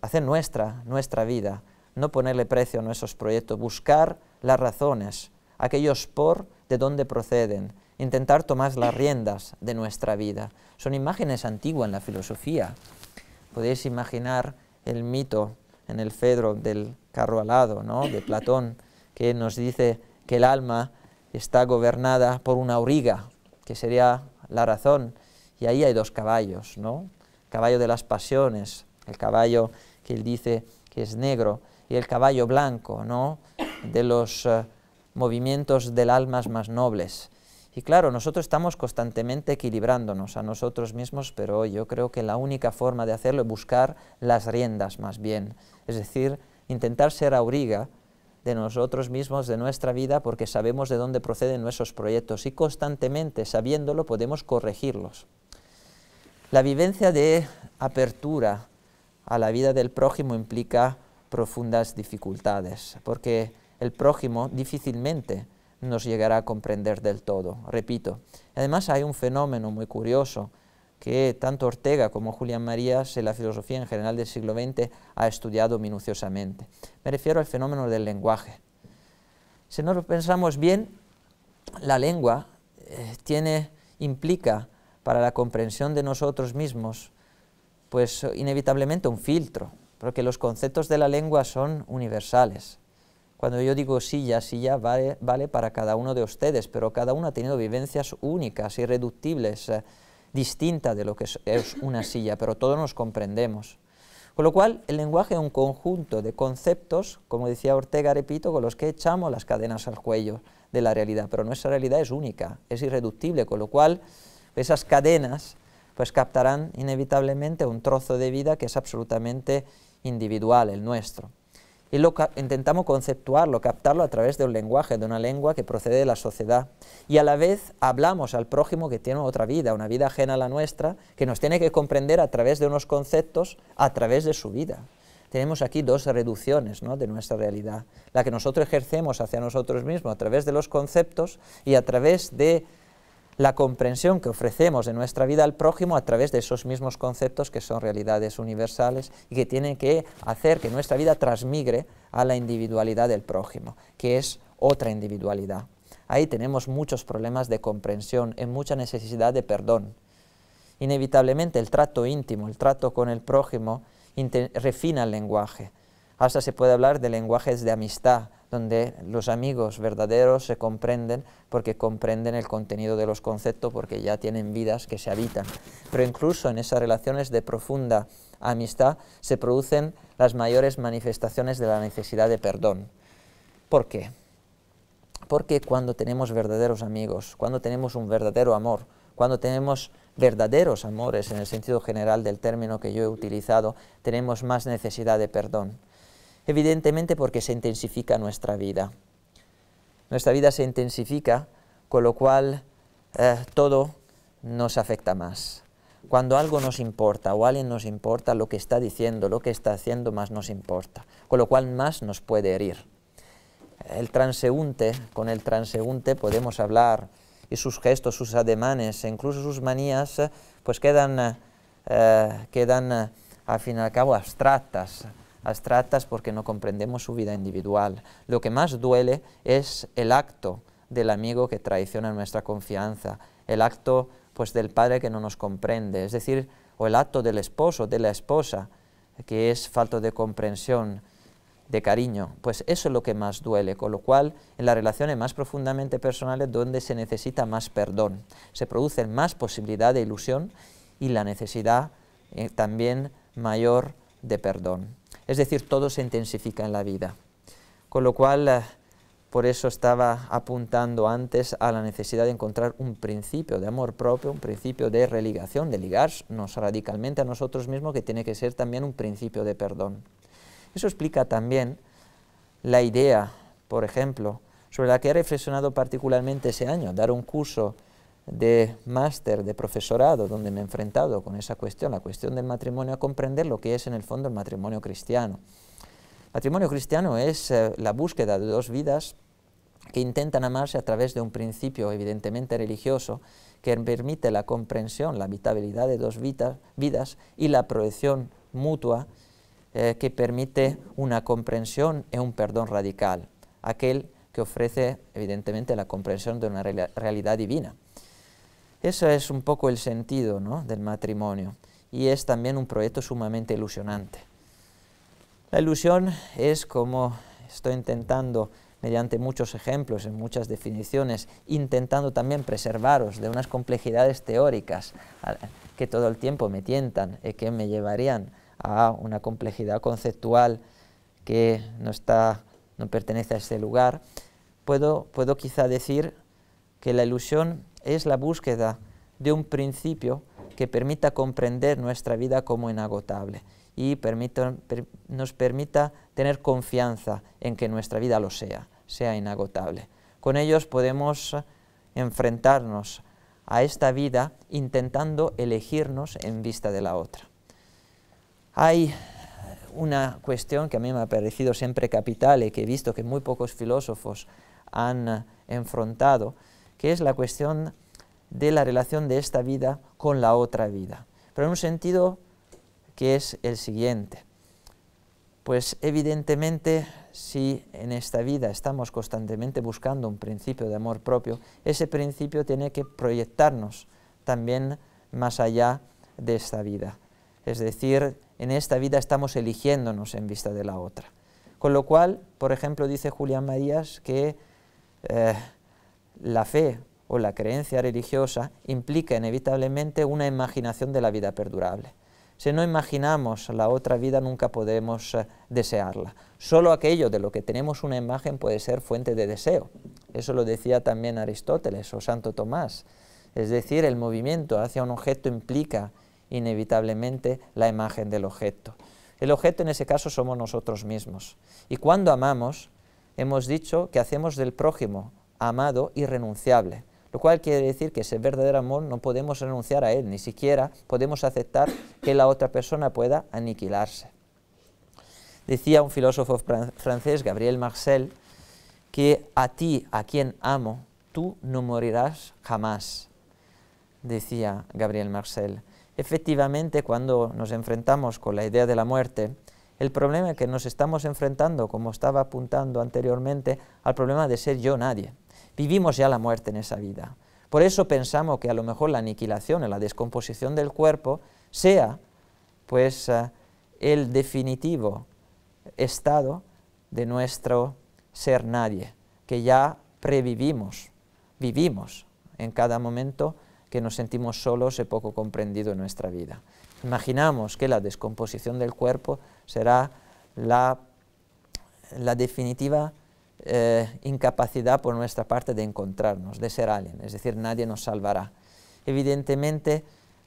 hacer nuestra, nuestra vida, no ponerle precio a nuestros proyectos, buscar las razones, aquellos por de dónde proceden, intentar tomar las riendas de nuestra vida. Son imágenes antiguas en la filosofía. Podéis imaginar el mito en el Fedro del carro alado, ¿no? de Platón, que nos dice que el alma está gobernada por una auriga, que sería la razón, y ahí hay dos caballos, ¿no? caballo de las pasiones, el caballo que él dice que es negro, y el caballo blanco, ¿no? De los eh, movimientos del almas más nobles. Y claro, nosotros estamos constantemente equilibrándonos a nosotros mismos, pero yo creo que la única forma de hacerlo es buscar las riendas más bien. Es decir, intentar ser auriga de nosotros mismos, de nuestra vida, porque sabemos de dónde proceden nuestros proyectos y constantemente, sabiéndolo, podemos corregirlos. La vivencia de apertura, a la vida del prójimo implica profundas dificultades, porque el prójimo difícilmente nos llegará a comprender del todo, repito. Además hay un fenómeno muy curioso que tanto Ortega como Julián Marías en la filosofía en general del siglo XX ha estudiado minuciosamente. Me refiero al fenómeno del lenguaje. Si no lo pensamos bien, la lengua eh, tiene, implica para la comprensión de nosotros mismos pues inevitablemente un filtro, porque los conceptos de la lengua son universales. Cuando yo digo silla, silla vale, vale para cada uno de ustedes, pero cada uno ha tenido vivencias únicas, irreductibles, eh, distinta distintas de lo que es, es una silla, pero todos nos comprendemos. Con lo cual, el lenguaje es un conjunto de conceptos, como decía Ortega, repito, con los que echamos las cadenas al cuello de la realidad, pero nuestra realidad es única, es irreductible, con lo cual esas cadenas pues captarán inevitablemente un trozo de vida que es absolutamente individual, el nuestro. Y lo intentamos conceptuarlo, captarlo a través de un lenguaje, de una lengua que procede de la sociedad. Y a la vez hablamos al prójimo que tiene otra vida, una vida ajena a la nuestra, que nos tiene que comprender a través de unos conceptos, a través de su vida. Tenemos aquí dos reducciones ¿no? de nuestra realidad, la que nosotros ejercemos hacia nosotros mismos a través de los conceptos y a través de la comprensión que ofrecemos de nuestra vida al prójimo a través de esos mismos conceptos que son realidades universales y que tienen que hacer que nuestra vida transmigre a la individualidad del prójimo, que es otra individualidad. Ahí tenemos muchos problemas de comprensión, en mucha necesidad de perdón. Inevitablemente el trato íntimo, el trato con el prójimo, refina el lenguaje. Hasta se puede hablar de lenguajes de amistad, donde los amigos verdaderos se comprenden porque comprenden el contenido de los conceptos, porque ya tienen vidas que se habitan. Pero incluso en esas relaciones de profunda amistad se producen las mayores manifestaciones de la necesidad de perdón. ¿Por qué? Porque cuando tenemos verdaderos amigos, cuando tenemos un verdadero amor, cuando tenemos verdaderos amores en el sentido general del término que yo he utilizado, tenemos más necesidad de perdón evidentemente porque se intensifica nuestra vida. Nuestra vida se intensifica, con lo cual eh, todo nos afecta más. Cuando algo nos importa o alguien nos importa, lo que está diciendo, lo que está haciendo más nos importa, con lo cual más nos puede herir. El transeúnte, con el transeúnte podemos hablar y sus gestos, sus ademanes, e incluso sus manías, pues quedan, eh, quedan eh, al fin y al cabo abstractas, abstractas porque no comprendemos su vida individual. Lo que más duele es el acto del amigo que traiciona nuestra confianza, el acto pues del padre que no nos comprende, es decir, o el acto del esposo, de la esposa, que es falto de comprensión, de cariño, pues eso es lo que más duele, con lo cual en las relaciones más profundamente personales donde se necesita más perdón, se produce más posibilidad de ilusión y la necesidad eh, también mayor de perdón. Es decir, todo se intensifica en la vida. Con lo cual, eh, por eso estaba apuntando antes a la necesidad de encontrar un principio de amor propio, un principio de religación, de ligarnos radicalmente a nosotros mismos, que tiene que ser también un principio de perdón. Eso explica también la idea, por ejemplo, sobre la que he reflexionado particularmente ese año, dar un curso de máster, de profesorado, donde me he enfrentado con esa cuestión, la cuestión del matrimonio, a comprender lo que es en el fondo el matrimonio cristiano. El matrimonio cristiano es eh, la búsqueda de dos vidas que intentan amarse a través de un principio evidentemente religioso que permite la comprensión, la habitabilidad de dos vidas, y la proyección mutua eh, que permite una comprensión y e un perdón radical, aquel que ofrece evidentemente la comprensión de una realidad divina. Eso es un poco el sentido ¿no? del matrimonio y es también un proyecto sumamente ilusionante. La ilusión es como estoy intentando, mediante muchos ejemplos, en muchas definiciones, intentando también preservaros de unas complejidades teóricas que todo el tiempo me tientan y eh, que me llevarían a una complejidad conceptual que no, está, no pertenece a este lugar, puedo quizá decir que la ilusión es la búsqueda de un principio que permita comprender nuestra vida como inagotable y nos permita tener confianza en que nuestra vida lo sea, sea inagotable. Con ellos podemos enfrentarnos a esta vida intentando elegirnos en vista de la otra. Hay una cuestión que a mí me ha parecido siempre capital y que he visto que muy pocos filósofos han eh, enfrentado, que es la cuestión de la relación de esta vida con la otra vida. Pero en un sentido que es el siguiente. Pues evidentemente, si en esta vida estamos constantemente buscando un principio de amor propio, ese principio tiene que proyectarnos también más allá de esta vida. Es decir, en esta vida estamos eligiéndonos en vista de la otra. Con lo cual, por ejemplo, dice Julián Marías que eh, la fe o la creencia religiosa implica inevitablemente una imaginación de la vida perdurable. Si no imaginamos la otra vida nunca podemos eh, desearla. Solo aquello de lo que tenemos una imagen puede ser fuente de deseo. Eso lo decía también Aristóteles o Santo Tomás. Es decir, el movimiento hacia un objeto implica inevitablemente la imagen del objeto. El objeto en ese caso somos nosotros mismos. Y cuando amamos, hemos dicho que hacemos del prójimo amado irrenunciable, lo cual quiere decir que ese verdadero amor no podemos renunciar a él, ni siquiera podemos aceptar que la otra persona pueda aniquilarse. Decía un filósofo francés, Gabriel Marcel, que a ti, a quien amo, tú no morirás jamás, decía Gabriel Marcel. Efectivamente, cuando nos enfrentamos con la idea de la muerte, el problema que nos estamos enfrentando, como estaba apuntando anteriormente, al problema de ser yo nadie vivimos ya la muerte en esa vida. Por eso pensamos que a lo mejor la aniquilación o la descomposición del cuerpo sea pues eh, el definitivo estado de nuestro ser nadie, que ya previvimos, vivimos en cada momento que nos sentimos solos y poco comprendidos en nuestra vida. Imaginamos que la descomposición del cuerpo será la definitiva eh, incapacidad por nuestra parte de encontrarnos, de ser alguien, es decir, nadie nos salvará. Evidentemente,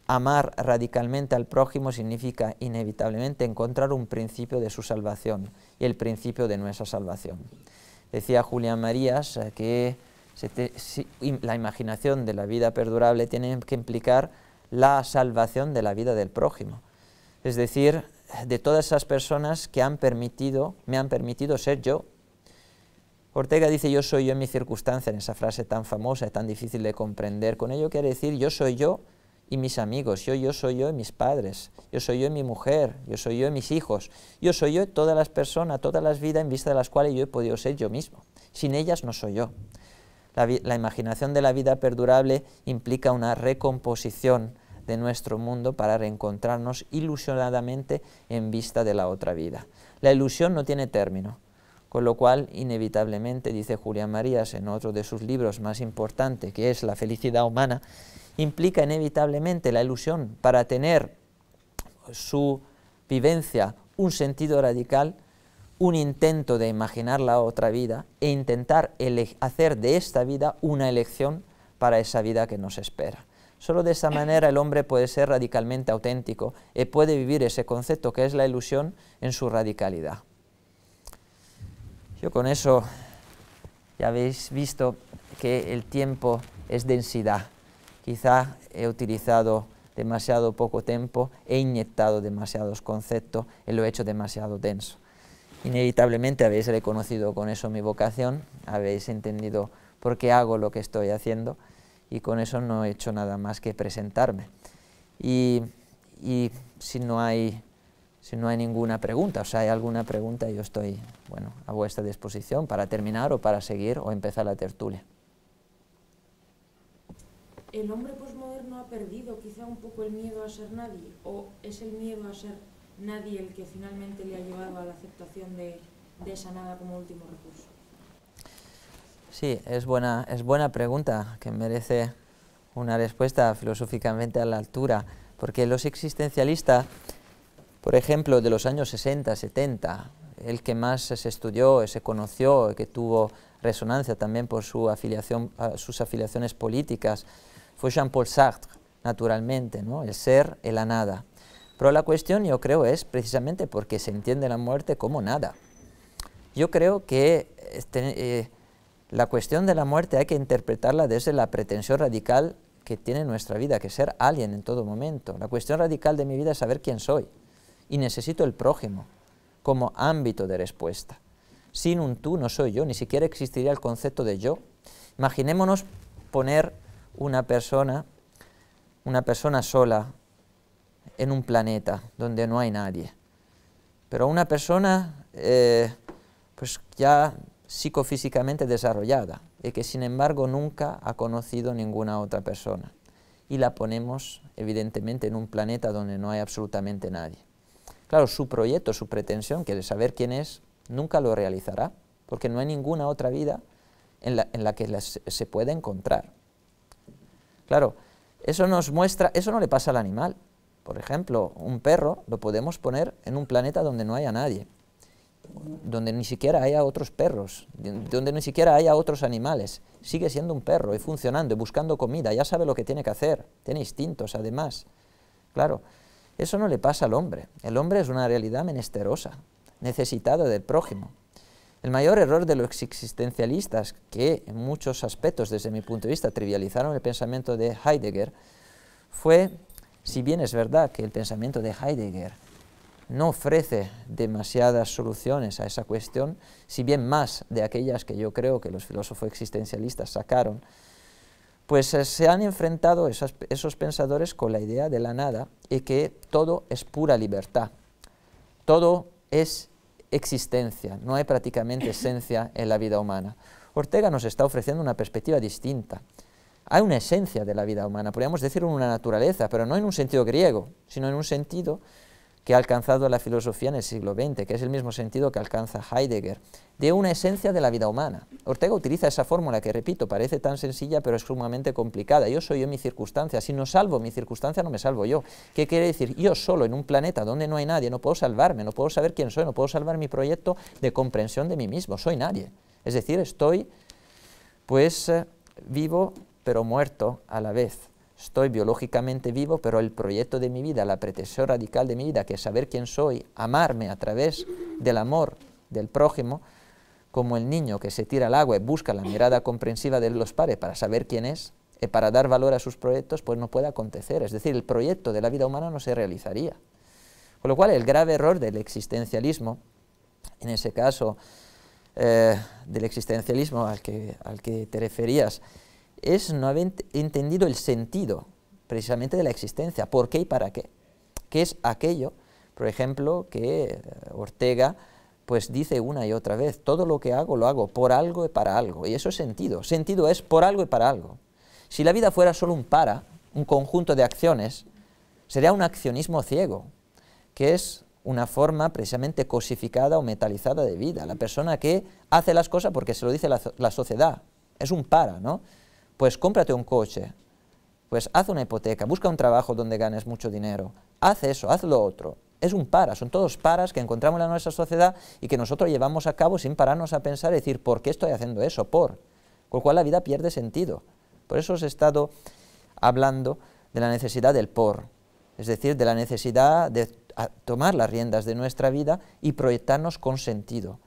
amar radicalmente al prójimo significa inevitablemente encontrar un principio de su salvación y el principio de nuestra salvación. Decía Julián Marías eh, que la imaginación de la vida perdurable tiene que implicar la salvación de la vida del prójimo. Es decir, de todas esas personas que han permitido, me han permitido ser yo Ortega dice yo soy yo en mi circunstancia, en esa frase tan famosa, y tan difícil de comprender. Con ello quiere decir yo soy yo y mis amigos, yo, yo soy yo y mis padres, yo soy yo y mi mujer, yo soy yo y mis hijos, yo soy yo y todas las personas, todas las vidas en vista de las cuales yo he podido ser yo mismo. Sin ellas no soy yo. la imaginación de la vida perdurable implica una recomposición de nuestro mundo para reencontrarnos ilusionadamente en vista de la otra vida. La ilusión no tiene término con lo cual, inevitablemente, dice Julián Marías en otro de sus libros más importantes, que es La felicidad humana, implica inevitablemente la ilusión para tener su vivencia un sentido radical, un intento de imaginar la otra vida e intentar hacer de esta vida una elección para esa vida que nos espera. Solo de esa manera el hombre puede ser radicalmente auténtico y puede vivir ese concepto que es la ilusión en su radicalidad. Yo con eso ya habéis visto que el tiempo es densidad. Quizá he utilizado demasiado poco tiempo, he inyectado demasiados conceptos y lo he hecho demasiado denso. Inevitablemente habéis reconocido con eso mi vocación, habéis entendido por qué hago lo que estoy haciendo y con eso no he hecho nada más que presentarme. Y, y si no hay si no hay ninguna pregunta, o sea, hay alguna pregunta, yo estoy bueno, a vuestra disposición para terminar o para seguir o empezar la tertulia. ¿El hombre posmoderno ha perdido quizá un poco el miedo a ser nadie? ¿O es el miedo a ser nadie el que finalmente le ha llevado a la aceptación de, esa nada como último recurso? Sí, es buena, es buena pregunta que merece una respuesta filosóficamente a la altura, porque los existencialistas por ejemplo, de los años 60, 70, el que más se estudió, se conoció, que tuvo resonancia también por su afiliación, sus afiliaciones políticas, fue Jean-Paul Sartre, naturalmente, ¿no? el ser, el la nada. Pero la cuestión yo creo es precisamente porque se entiende la muerte como nada. Yo creo que este, eh, la cuestión de la muerte hay que interpretarla desde la pretensión radical que tiene nuestra vida, que ser alguien en todo momento. La cuestión radical de mi vida es saber quién soy y necesito el prójimo como ámbito de respuesta. Sin un tú no soy yo, ni siquiera existiría el concepto de yo. Imaginémonos poner una persona, una persona sola en un planeta donde no hay nadie. Pero una persona eh, pues ya psicofísicamente desarrollada y que sin embargo nunca ha conocido ninguna otra persona. Y la ponemos evidentemente en un planeta donde no hay absolutamente nadie. Claro, su proyecto, su pretensión, que de saber quién es, nunca lo realizará, porque no hay ninguna otra vida en la, que se pueda encontrar. Claro, eso nos muestra, eso no le pasa al animal. Por ejemplo, un perro lo podemos poner en un planeta donde no haya nadie, donde ni siquiera haya otros perros, donde ni siquiera haya otros animales. Sigue siendo un perro y funcionando y buscando comida, ya sabe lo que tiene que hacer, tiene instintos además. Claro, eso no le pasa al hombre. El hombre es una realidad menesterosa, necesitada del prójimo. El mayor error de los existencialistas, que en muchos aspectos, desde mi punto de vista, trivializaron el pensamiento de Heidegger, fue, si bien es verdad que el pensamiento de Heidegger no ofrece demasiadas soluciones a esa cuestión, si bien más de aquellas que yo creo que los filósofos existencialistas sacaron, pues eh, se han enfrentado esos pensadores con la idea de la nada y que todo es pura libertad, todo es existencia, no hay prácticamente esencia en la vida humana. Ortega nos está ofreciendo una perspectiva distinta. Hay una esencia de la vida humana, podríamos decir una naturaleza, pero no en un sentido griego, sino en un sentido que ha alcanzado la filosofía en el siglo XX, que es el mismo sentido que alcanza Heidegger, de una esencia de la vida humana. Ortega utiliza esa fórmula que, repito, parece tan sencilla, pero es sumamente complicada. Yo soy yo mi circunstancia. Si no salvo mi circunstancia, no me salvo yo. ¿Qué quiere decir? Yo solo en un planeta donde no hay nadie, no puedo salvarme, no puedo saber quién soy, no puedo salvar mi proyecto de comprensión de mí mismo. Soy nadie. Es decir, estoy, pues, eh, vivo pero muerto a la vez. Estoy biológicamente vivo, pero el proyecto de mi vida, la pretensión radical de mi vida, que es saber quién soy, amarme a través del amor del prójimo, como el niño que se tira al agua y busca la mirada comprensiva de los padres para saber quién es y eh, para dar valor a sus proyectos, pues no puede acontecer. Es decir, el proyecto de la vida humana no se realizaría. Con lo cual, el grave error del existencialismo, en ese caso eh, del existencialismo al que, al que te referías, es no haber entendido el sentido precisamente de la existencia, por qué y para qué, que es aquello, por ejemplo, que eh, Ortega pues dice una y otra vez, todo lo que hago lo hago por algo y para algo, y eso es sentido, sentido es por algo y para algo. Si la vida fuera solo un para, un conjunto de acciones, sería un accionismo ciego, que es una forma precisamente cosificada o metalizada de vida, la persona que hace las cosas porque se lo dice la sociedad, es un para, ¿no? pues cómprate un coche, pues haz una hipoteca, busca un trabajo donde ganes mucho dinero, haz eso, haz lo otro. Es un para, son todos paras que encontramos en nuestra sociedad y que nosotros llevamos a cabo sin pararnos a pensar y decir, ¿por qué estoy haciendo eso? Por. Con lo cual la vida pierde sentido. Por eso os he estado hablando de la necesidad del por, es decir, de la necesidad de tomar las riendas de nuestra vida y proyectarnos con sentido.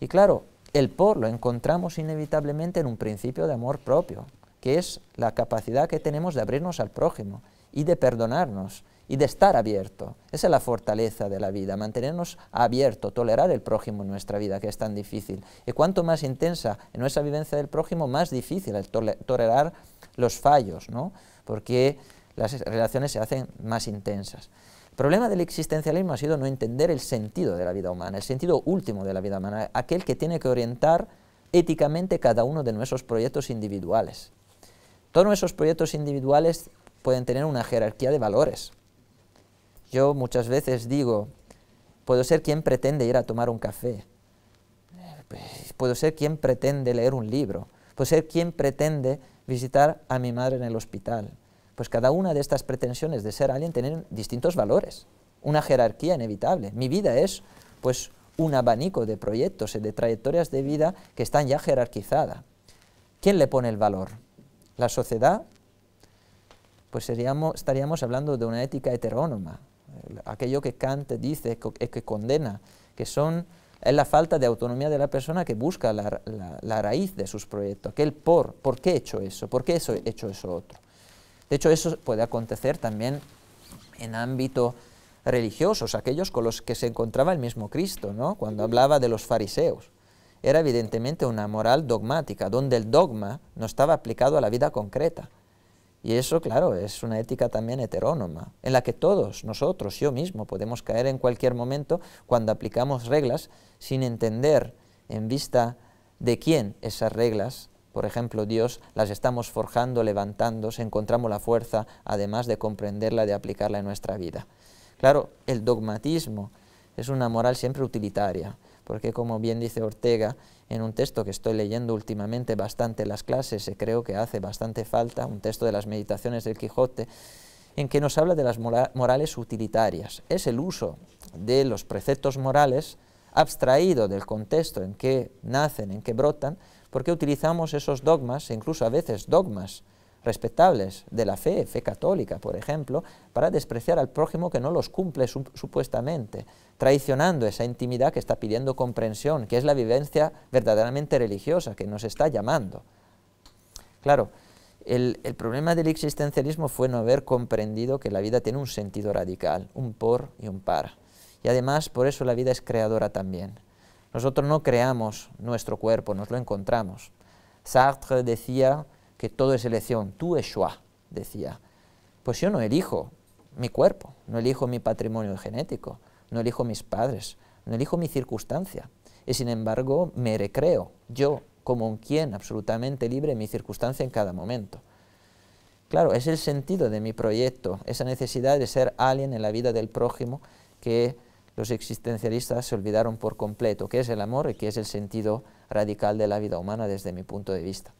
Y claro, el por lo encontramos inevitablemente en un principio de amor propio, que es la capacidad que tenemos de abrirnos al prójimo y de perdonarnos y de estar abierto. Esa es la fortaleza de la vida, mantenernos abierto, tolerar el prójimo en nuestra vida, que es tan difícil. Y cuanto más intensa en nuestra vivencia del prójimo, más difícil el tolerar los fallos, ¿no? porque las relaciones se hacen más intensas. El problema del existencialismo ha sido no entender el sentido de la vida humana, el sentido último de la vida humana, aquel que tiene que orientar éticamente cada uno de nuestros proyectos individuales. Todos esos proyectos individuales pueden tener una jerarquía de valores. Yo muchas veces digo, puedo ser quien pretende ir a tomar un café, puedo ser quien pretende leer un libro, puedo ser quien pretende visitar a mi madre en el hospital. Pues cada una de estas pretensiones de ser alguien tienen distintos valores, una jerarquía inevitable. Mi vida es pues un abanico de proyectos y de trayectorias de vida que están ya jerarquizadas. ¿Quién le pone el valor? la sociedad, pues estaríamos hablando de una ética heterónoma. Aquello que Kant dice, que condena, que son, es la falta de autonomía de la persona que busca la, raíz de sus proyectos, aquel por, ¿por qué he hecho eso? ¿Por qué he hecho eso otro? De hecho, eso puede acontecer también en ámbito religiosos, aquellos con los que se encontraba el mismo Cristo, ¿no? cuando hablaba de los fariseos era evidentemente una moral dogmática, donde el dogma no estaba aplicado a la vida concreta. Y eso, claro, es una ética también heterónoma, en la que todos, nosotros, yo mismo, podemos caer en cualquier momento cuando aplicamos reglas sin entender en vista de quién esas reglas, por ejemplo, Dios, las estamos forjando, levantando, si encontramos la fuerza, además de comprenderla, de aplicarla en nuestra vida. Claro, el dogmatismo es una moral siempre utilitaria, porque como bien dice Ortega, en un texto que estoy leyendo últimamente bastante las clases, se creo que hace bastante falta, un texto de las meditaciones del Quijote, en que nos habla de las morales utilitarias. Es el uso de los preceptos morales abstraído del contexto en que nacen, en que brotan, porque utilizamos esos dogmas, e incluso a veces dogmas respetables de la fe, fe católica, por ejemplo, para despreciar al prójimo que no los cumple supuestamente, traicionando esa intimidad que está pidiendo comprensión, que es la vivencia verdaderamente religiosa que nos está llamando. Claro, el, el, problema del existencialismo fue no haber comprendido que la vida tiene un sentido radical, un por y un para. Y además, por eso la vida es creadora también. Nosotros no creamos nuestro cuerpo, nos lo encontramos. Sartre decía que todo es elección. Tú es Shoah, decía. Pues yo no elijo mi cuerpo, no elijo mi patrimonio genético, no elijo mis padres, no elijo mi circunstancia. Y sin embargo me recreo yo como un quien absolutamente libre mi circunstancia en cada momento. Claro, es el sentido de mi proyecto, esa necesidad de ser alguien en la vida del prójimo que los existencialistas se olvidaron por completo, que es el amor y que es el sentido radical de la vida humana desde mi punto de vista.